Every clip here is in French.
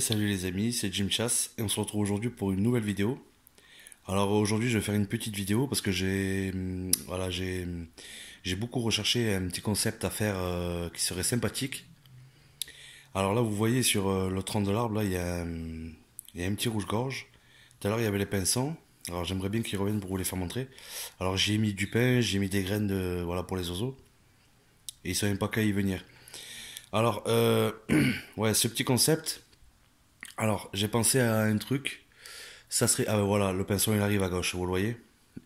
salut les amis, c'est Jim Chasse et on se retrouve aujourd'hui pour une nouvelle vidéo. Alors aujourd'hui je vais faire une petite vidéo parce que j'ai mm, voilà, mm, j'ai beaucoup recherché un petit concept à faire euh, qui serait sympathique. Alors là vous voyez sur euh, le tronc de l'arbre, là il y, a un, mm, il y, a un petit rouge-gorge. Tout à l'heure il y avait les pinsons. Alors j'aimerais bien qu'ils reviennent pour vous les faire montrer. Alors j'ai mis du pain, j'ai mis des graines voilà, pour les oiseaux. Et ils ne savent même pas qu'à y venir. Alors, euh, ouais, ce petit concept, alors, j'ai pensé à un truc. Ça serait. Ah voilà, le pinson il arrive à gauche, vous le voyez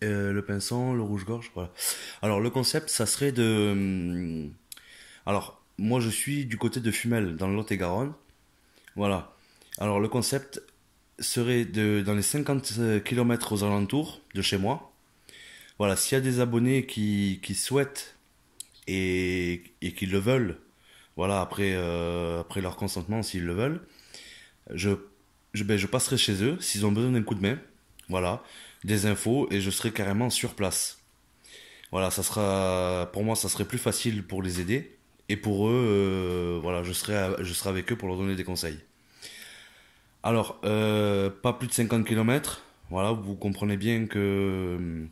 euh, Le pinson, le rouge-gorge, voilà. Alors, le concept, ça serait de. Hum, alors, moi je suis du côté de Fumel, dans le Lot-et-Garonne. Voilà. Alors, le concept serait de. Dans les 50 euh, km aux alentours de chez moi. Voilà, s'il y a des abonnés qui, souhaitent et, et qui le veulent, voilà, après, euh, après leur consentement s'ils le veulent je, je, ben, je passerai chez eux s'ils ont besoin d'un coup de main. Voilà, des infos et je serai carrément sur place. Voilà, ça sera pour moi ça serait plus facile pour les aider et pour eux euh, voilà, je serai je serai avec eux pour leur donner des conseils. Alors, euh, pas plus de 50 km. Voilà, vous comprenez bien que euh,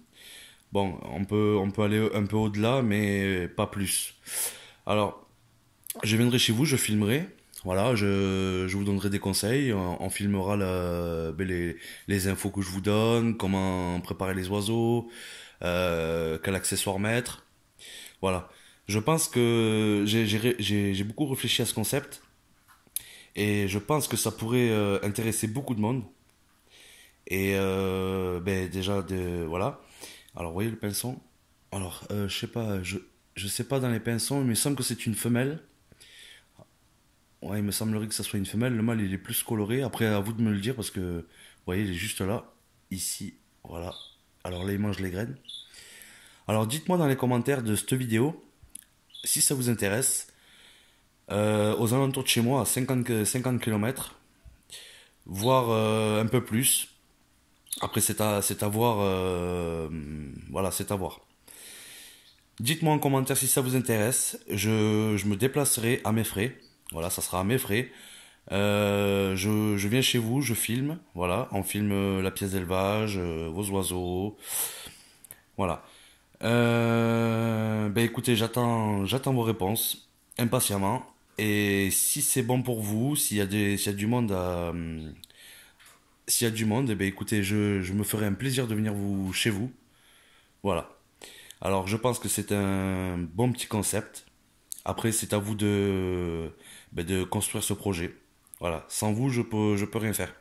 bon, on peut on peut aller un peu au-delà mais pas plus. Alors, je viendrai chez vous, je filmerai voilà, je, je vous donnerai des conseils. On, filmera ben, les, les, infos que je vous donne, comment préparer les oiseaux, euh, quel accessoire mettre. Voilà. Je pense que j'ai beaucoup réfléchi à ce concept et je pense que ça pourrait euh, intéresser beaucoup de monde. Et euh, ben déjà, de, voilà. Alors, voyez le pinceau Alors, je sais pas, je, je sais pas dans les pinsons, mais il me semble que c'est une femelle. Ouais, il me semblerait que ça soit une femelle. Le mâle, il est plus coloré. Après, à vous de me le dire parce que, vous voyez, il est juste là, ici, voilà. Alors là, il mange les graines. Alors, dites-moi dans les commentaires de cette vidéo si ça vous intéresse. Euh, aux alentours de chez moi, à 50, 50 km, voire euh, un peu plus. Après, c'est à, voir. Euh, voilà, c'est à voir. Dites-moi en commentaire si ça vous intéresse. je me déplacerai à mes frais. Voilà, ça sera à mes frais. Euh, je, viens chez vous, je filme, voilà, on filme euh, la pièce d'élevage, euh, vos oiseaux, voilà. Euh, ben écoutez, j'attends, j'attends vos réponses impatiemment. Et si c'est bon pour vous, s'il y a des, y a du monde à, s'il y a du monde, eh ben écoutez, je, je, me ferai un plaisir de venir vous chez vous, voilà. Alors je pense que c'est un bon petit concept. Après, c'est à vous ben, de, construire ce projet. Voilà, sans vous, je peux, peux rien faire.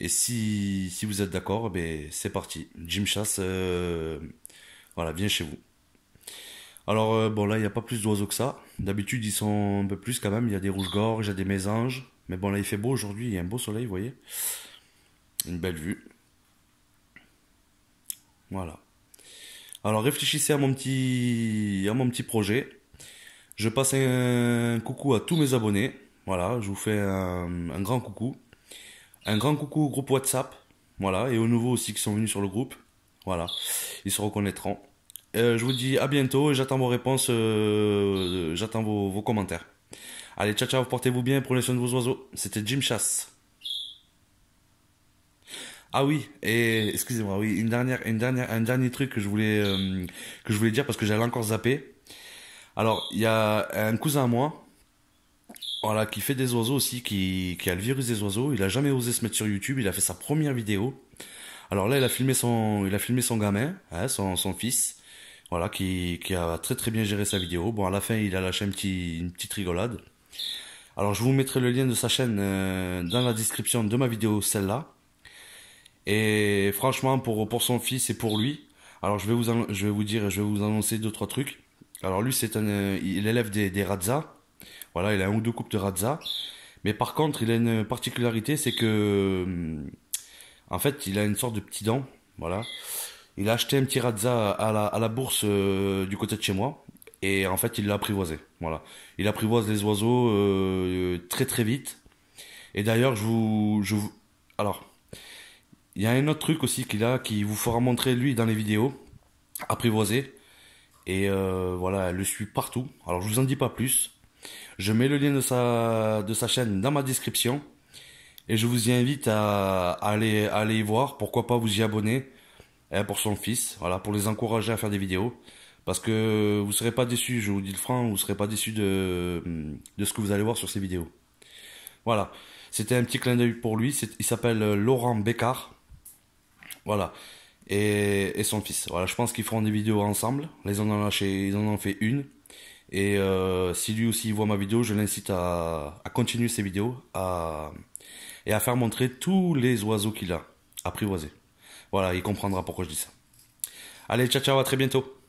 Et si, vous êtes d'accord, ben, c'est parti. Jim Chasse, euh, voilà, viens chez vous. Alors, euh, bon, là, il n'y a pas plus d'oiseaux que ça. D'habitude, ils sont un peu plus quand même. Il y a des rouges-gorges, il y a des mésanges. Mais bon, là, il fait beau aujourd'hui. Il y a un beau soleil, vous voyez. Une belle vue. Voilà. Alors réfléchissez à mon petit, à mon petit projet. Je passe un coucou à tous mes abonnés. Voilà, je vous fais un, grand coucou. Un grand coucou au groupe WhatsApp. Voilà, et aux nouveaux aussi qui sont venus sur le groupe. Voilà, ils se reconnaîtront. Euh, je vous dis à bientôt et j'attends vos réponses, euh, j'attends vos, commentaires. Allez, ciao ciao, portez-vous bien, prenez soin de vos oiseaux. C'était Jim Chasse. Ah oui, et excusez-moi, oui, une dernière, une dernière, un dernier truc que je voulais, euh, que je voulais dire parce que j'allais encore zapper. Alors, il y a un cousin à moi, voilà, qui fait des oiseaux aussi, qui, a le virus des oiseaux. Il a jamais osé se mettre sur YouTube. Il a fait sa première vidéo. Alors là, il a filmé son, il a filmé son gamin, hein, son, fils voilà, qui, a très très bien géré sa vidéo. Bon, à la fin, il a lâché une petite rigolade. Alors, je vous mettrai le lien de sa chaîne euh, dans la description de ma vidéo, celle-là. Et franchement, pour, pour son fils et pour lui, alors je vais vous, je vais vous dire, je vais vous annoncer deux trois trucs. Alors lui, c'est un, euh, il élève des, des Razza. Voilà, il a un ou deux coupes de Razza. Mais par contre, il a une particularité, c'est que, euh, en fait, il a une sorte de petit dent. Voilà. Il a acheté un petit Razza à la, à la bourse euh, du côté de chez moi. Et en fait, il l'a apprivoisé. Voilà. Il apprivoise les oiseaux très très vite. Et d'ailleurs, je vous, je vous. Alors, il y a un autre truc aussi qu'il a qui vous fera montrer lui dans les vidéos. Apprivoiser. Et euh, voilà, elle le suit partout. Alors je vous en dis pas plus. Je mets le lien de sa, de sa chaîne dans ma description. Et je vous y invite à, aller, aller y voir. Pourquoi pas vous y abonner hein, pour son fils. Voilà, pour les encourager à faire des vidéos. Parce que vous ne serez pas déçus, je vous dis le franc, vous ne serez pas déçus de, de ce que vous allez voir sur ces vidéos. Voilà. C'était un petit clin d'œil pour lui. Il s'appelle euh, Laurent Bécard. Voilà et, son fils. Voilà, je pense qu'ils feront des vidéos ensemble. ils en ont lâché, ils en ont fait une. Et euh, si lui aussi voit ma vidéo, je l'incite à, à, continuer ses vidéos à, et à faire montrer tous les oiseaux qu'il a apprivoisés. Voilà, il comprendra pourquoi je dis ça. Allez, ciao ciao, à très bientôt.